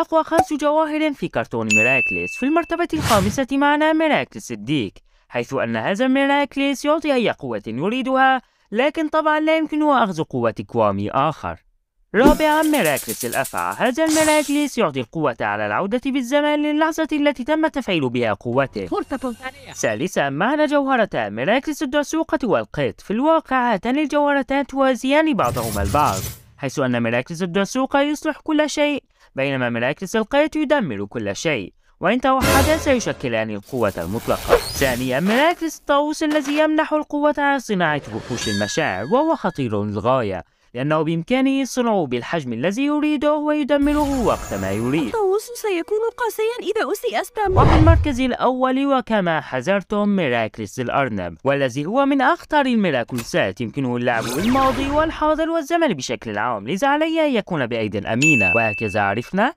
أقوى خمس جواهر في كرتون ميراكليس في المرتبة الخامسة معنا ميراكليس الديك حيث أن هذا ميراكليس يعطي أي قوة يريدها لكن طبعا لا يمكنه أخذ قوة كوامي آخر رابعا ميراكليس الأفعى هذا الميراكليس يعطي القوة على العودة بالزمان للحظة التي تم تفعيل بها قوته ثالثا معنا جوهرتا ميراكليس الدرسوقة والقط في الواقع هاتان الجوهرتان توازيان بعضهما البعض حيث أن ميراكليس الدرسوقة يصلح كل شيء بينما ميراكلس القرد يدمر كل شيء وإن توحدا سيشكلان القوة المطلقة ثانيا ميراكلس الطاووس الذي يمنح القوة على صناعة وحوش المشاعر وهو خطير للغاية لأنه بإمكانه صنعه بالحجم الذي يريده ويدمره وقت ما يريد الطاووس سيكون قاسيا إذا أسيء استمر وفي المركز الأول وكما حذرتم ميراكلس الأرنب والذي هو من أخطر الميراكلسات يمكنه اللعب بالماضي والحاضر والزمن بشكل عام لذا علي أن يكون بأيدي أمينة وهكذا عرفنا